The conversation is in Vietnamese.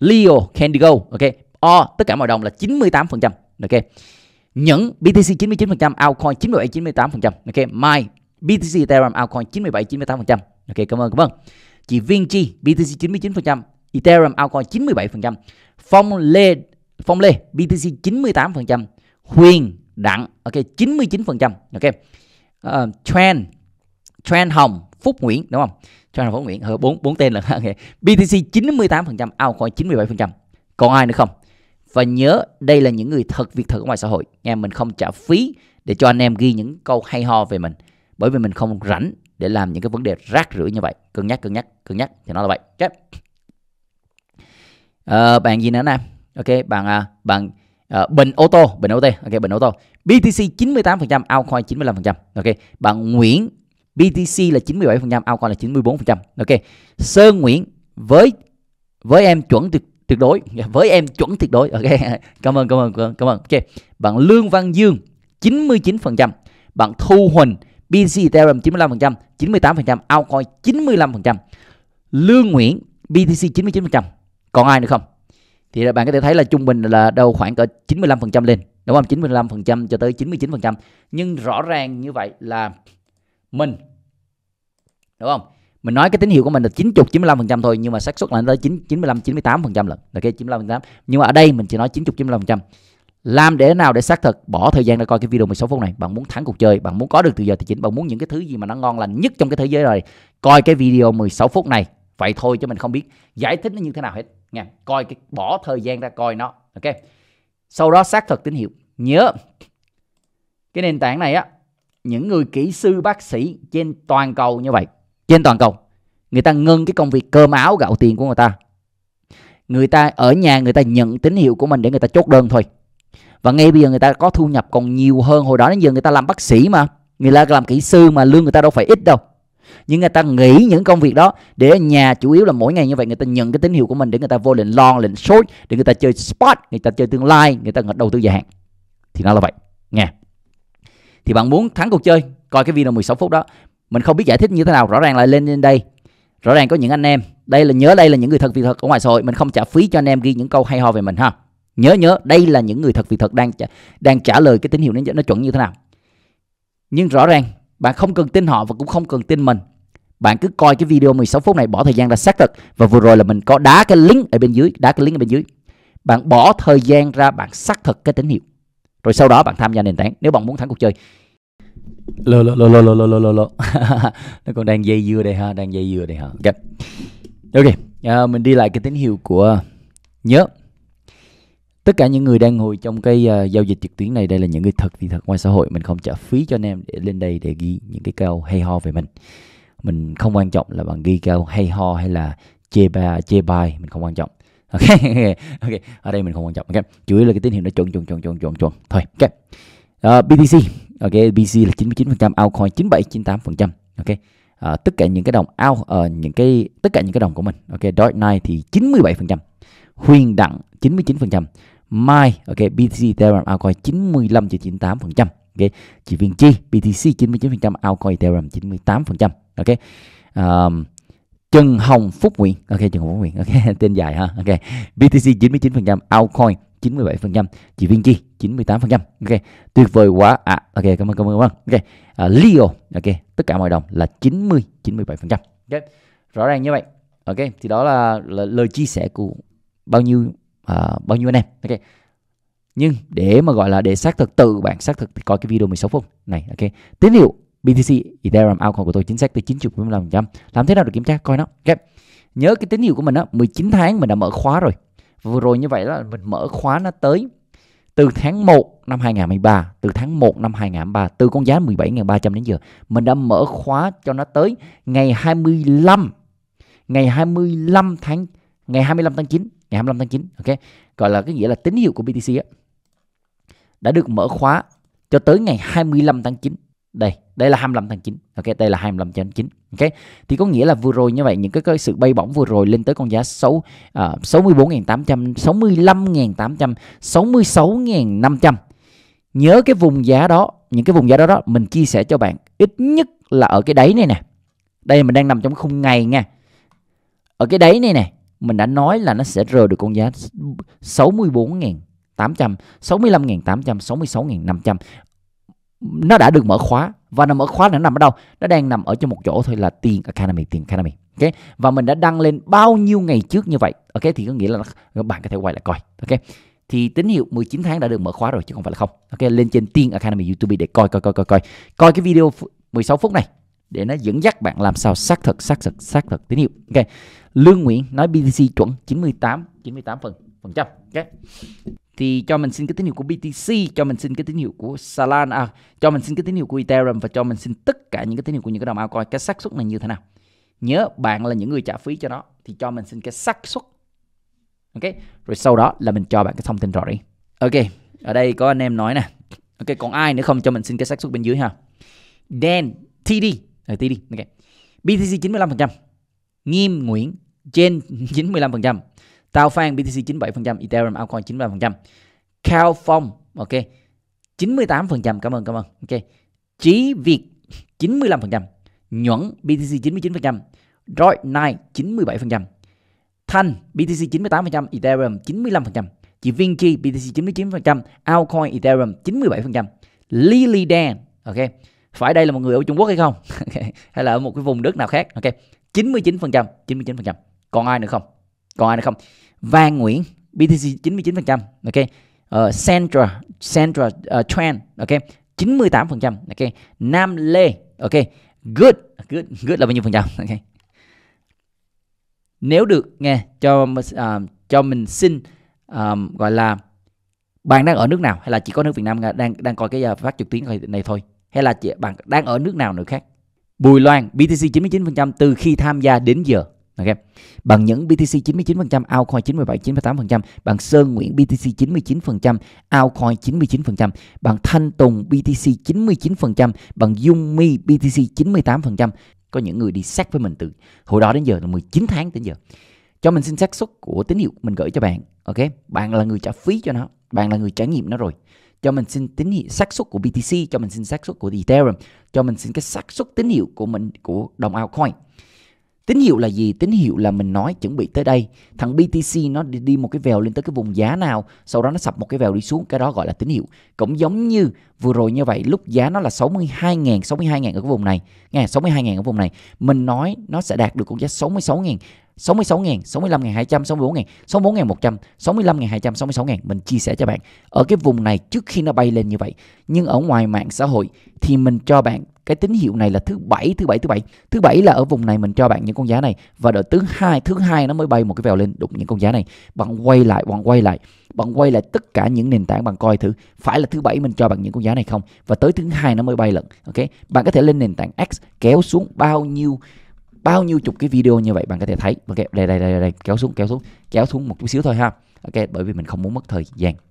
Leo Candigo ok O tất cả mọi đồng là 98% ok Những BTC 99% altcoin 97 98% ok mai BTC Ethereum altcoin 97 98% ok cảm ơn cảm ơn chị Viên Chi BTC 99% Ethereum altcoin 97% Phong Lê Phong Lê BTC 98% Huyền Đặng ok 99% ok uh, Trend Trend Hồng Phúc Nguyễn đúng không cho anh phố Nguyễn hơn bốn bốn tên là okay. BTC 98% altcoin 97% còn ai nữa không và nhớ đây là những người thật việc thật ở ngoài xã hội nha mình không trả phí để cho anh em ghi những câu hay ho về mình bởi vì mình không rảnh để làm những cái vấn đề rác rưởi như vậy cân nhắc cân nhắc cân nhắc thì nó là vậy okay. à, bạn gì nữa nè ok bạn à, bạn Uh, bình ô tô bình ô tô ok bình ô tô BTC 98% altcoin 95% ok bạn Nguyễn BTC là 97%, altcoin là 94%. Ok. Sơn Nguyễn với với em chuẩn tuyệt tuyệt đối, với em chuẩn tuyệt đối. Ok. cảm ơn cảm ơn cảm ơn. Ok. Bạn Lương Văn Dương 99%, bạn Thu Huỳnh BTC Ethereum 95%, 98%, altcoin 95%. Lương Nguyễn BTC 99%. Còn ai nữa không? Thì bạn có thể thấy là trung bình là đâu khoảng cỡ 95% lên, đúng không? 95% cho tới 99%. Nhưng rõ ràng như vậy là mình đúng không mình nói cái tín hiệu của mình là 90 95% thôi nhưng mà xác suất là tới 9 95 98% lận. Ok 95 98. Nhưng mà ở đây mình chỉ nói 90 95%. Làm để nào để xác thực, bỏ thời gian ra coi cái video 16 phút này, bạn muốn thắng cuộc chơi, bạn muốn có được từ giờ thì chính, bạn muốn những cái thứ gì mà nó ngon lành nhất trong cái thế giới này, coi cái video 16 phút này. Vậy thôi chứ mình không biết giải thích nó như thế nào hết nha. Coi cái bỏ thời gian ra coi nó, ok. Sau đó xác thực tín hiệu. Nhớ cái nền tảng này á, những người kỹ sư bác sĩ trên toàn cầu như vậy trên toàn cầu người ta ngưng cái công việc cơm áo gạo tiền của người ta người ta ở nhà người ta nhận tín hiệu của mình để người ta chốt đơn thôi và ngay bây giờ người ta có thu nhập còn nhiều hơn hồi đó đến giờ người ta làm bác sĩ mà người ta làm kỹ sư mà lương người ta đâu phải ít đâu nhưng người ta nghỉ những công việc đó để ở nhà chủ yếu là mỗi ngày như vậy người ta nhận cái tín hiệu của mình để người ta vô lệnh long lệnh short để người ta chơi spot người ta chơi tương lai người ta đầu tư dài hạn thì nó là vậy nghe thì bạn muốn thắng cuộc chơi coi cái video 16 phút đó mình không biết giải thích như thế nào rõ ràng là lên lên đây rõ ràng có những anh em đây là nhớ đây là những người thật việc thật ở ngoài xã hội mình không trả phí cho anh em ghi những câu hay ho về mình ha nhớ nhớ đây là những người thật việc thật đang trả, đang trả lời cái tín hiệu nó nó chuẩn như thế nào nhưng rõ ràng bạn không cần tin họ và cũng không cần tin mình bạn cứ coi cái video 16 phút này bỏ thời gian ra xác thực và vừa rồi là mình có đá cái link ở bên dưới đá cái link ở bên dưới bạn bỏ thời gian ra bạn xác thực cái tín hiệu rồi sau đó bạn tham gia nền tảng nếu bạn muốn thắng cuộc chơi lơ lơ lơ lơ lơ lơ lơ lơ lơ nó còn đang dây dưa đây ha đang dây dưa đây ha ok ok à, mình đi lại cái tín hiệu của nhớ tất cả những người đang ngồi trong cái uh, giao dịch trực tuyến này đây là những người thật thì thật ngoài xã hội mình không trả phí cho anh em để lên đây để ghi những cái câu hay ho về mình mình không quan trọng là bạn ghi câu hay ho hay là chê ba chê bài mình không quan trọng ok ok ở đây mình không quan trọng ok chủ yếu là cái tín hiệu nó chuẩn chuẩn chuẩn chuẩn chuẩn chuẩn thôi ok uh, à, BTC ok BC là 99% altcoin 97 98% ok à, tất cả những cái đồng out uh, những cái tất cả những cái đồng của mình ok Dark Knight thì 97% Huyền Đặng 99% Mai ok BTC Ethereum altcoin 95 cho 98% ok chị viên chi BTC 99% altcoin Ethereum 98% ok um, Trần Hồng Phúc Nguyễn ok Trần Hồng Phúc Nguyễn ok tên dài ha ok BTC 99% altcoin 97%, chị Viên Chi 98%. Ok, tuyệt vời quá. À ok, cảm ơn cảm ơn cảm ơn. Ok. À, Leo, ok, tất cả mọi đồng là 90 97%. Ok. Rõ ràng như vậy. Ok, thì đó là, là lời chia sẻ của bao nhiêu à, bao nhiêu anh em. Ok. Nhưng để mà gọi là để xác thực tự bạn xác thực thì coi cái video 16 phút này ok. Tín hiệu BTC Ethereum outcome của tôi chính xác tới 90,15%. Làm thế nào để kiểm tra coi nó. Ok. Nhớ cái tín hiệu của mình á, 19 tháng mình đã mở khóa rồi vừa rồi như vậy là mình mở khóa nó tới từ tháng 1 năm 2013, từ tháng 1 năm 2023, từ con giá 17.300 đến giờ, mình đã mở khóa cho nó tới ngày 25, ngày 25 tháng ngày 25 tháng 9, ngày 25 tháng 9, ok? Gọi là cái nghĩa là tín hiệu của BTC á. Đã được mở khóa cho tới ngày 25 tháng 9 đây đây là 25 tháng 9 ok đây là 25 tháng 9 ok thì có nghĩa là vừa rồi như vậy những cái, cái sự bay bổng vừa rồi lên tới con giá 6 uh, 64.800 65.800 66.500 nhớ cái vùng giá đó những cái vùng giá đó đó mình chia sẻ cho bạn ít nhất là ở cái đáy này nè đây mình đang nằm trong khung ngày nha ở cái đáy này nè mình đã nói là nó sẽ rời được con giá 64.000 800, 65.800, 66.500 nó đã được mở khóa và nó mở khóa nó nằm ở đâu nó đang nằm ở trong một chỗ thôi là tiền academy tiền academy ok và mình đã đăng lên bao nhiêu ngày trước như vậy ok thì có nghĩa là các bạn có thể quay lại coi ok thì tín hiệu 19 tháng đã được mở khóa rồi chứ không phải là không ok lên trên tiên academy youtube để coi coi coi coi coi coi cái video 16 phút này để nó dẫn dắt bạn làm sao xác thực xác thực xác thực tín hiệu ok lương nguyễn nói btc chuẩn 98 98 phần phần trăm ok thì cho mình xin cái tín hiệu của BTC, cho mình xin cái tín hiệu của Solana, à, cho mình xin cái tín hiệu của Ethereum và cho mình xin tất cả những cái tín hiệu của những cái đồng altcoin cái xác suất này như thế nào. Nhớ bạn là những người trả phí cho nó thì cho mình xin cái xác suất. Ok, rồi sau đó là mình cho bạn cái thông tin rõ đi. Ok, ở đây có anh em nói nè. Ok, còn ai nữa không cho mình xin cái xác suất bên dưới ha. Dan TD, ở ờ, TD, ok. BTC 95%, Nghiêm Nguyễn trên 95%, Tao fan BTC 97%, Ethereum Altcoin 93%. Cao Phong, ok. 98%, cảm ơn, cảm ơn. Ok. Chí Việt 95%, Nhuận BTC 99%, Droid Nine 97%, Thanh BTC 98%, Ethereum 95%, chị Vinci BTC 99%, Altcoin Ethereum 97%, Lily Dan, ok. Phải đây là một người ở Trung Quốc hay không? hay là ở một cái vùng đất nào khác? Ok. 99%, 99%. Còn ai nữa không? còn ai nữa không Vàng Nguyễn BTC 99% ok uh, Sandra Sandra uh, Tran ok 98% ok Nam Lê ok good good good là bao nhiêu phần trăm ok nếu được nghe cho uh, cho mình xin um, gọi là bạn đang ở nước nào hay là chỉ có nước Việt Nam đang đang coi cái uh, phát trực tuyến này thôi hay là chị, bạn đang ở nước nào nữa khác Bùi Loan BTC 99% từ khi tham gia đến giờ ok bằng những BTC 99% altcoin 97 98% bằng Sơn Nguyễn BTC 99% altcoin 99% bằng Thanh Tùng BTC 99% bằng Dung Mi BTC 98% có những người đi sát với mình từ hồi đó đến giờ là 19 tháng đến giờ cho mình xin xác suất của tín hiệu mình gửi cho bạn ok bạn là người trả phí cho nó bạn là người trải nghiệm nó rồi cho mình xin tín hiệu xác suất của BTC cho mình xin xác suất của Ethereum cho mình xin cái xác suất tín hiệu của mình của đồng altcoin tín hiệu là gì tín hiệu là mình nói chuẩn bị tới đây thằng BTC nó đi, đi một cái vèo lên tới cái vùng giá nào sau đó nó sập một cái vèo đi xuống cái đó gọi là tín hiệu cũng giống như vừa rồi như vậy lúc giá nó là 62.000 62.000 ở cái vùng này nghe 62.000 ở vùng này mình nói nó sẽ đạt được con giá 66.000 66.000, 65.200, 64.000, 64.100, 65.200, 66.000 mình chia sẻ cho bạn. Ở cái vùng này trước khi nó bay lên như vậy, nhưng ở ngoài mạng xã hội thì mình cho bạn cái tín hiệu này là thứ bảy thứ bảy thứ bảy thứ bảy là ở vùng này mình cho bạn những con giá này và đợi thứ hai thứ hai nó mới bay một cái vèo lên đụng những con giá này bạn quay lại bạn quay lại bạn quay lại tất cả những nền tảng bạn coi thử phải là thứ bảy mình cho bạn những con giá này không và tới thứ hai nó mới bay lận ok bạn có thể lên nền tảng x kéo xuống bao nhiêu bao nhiêu chục cái video như vậy bạn có thể thấy ok đây đây đây đây kéo xuống kéo xuống kéo xuống một chút xíu thôi ha ok bởi vì mình không muốn mất thời gian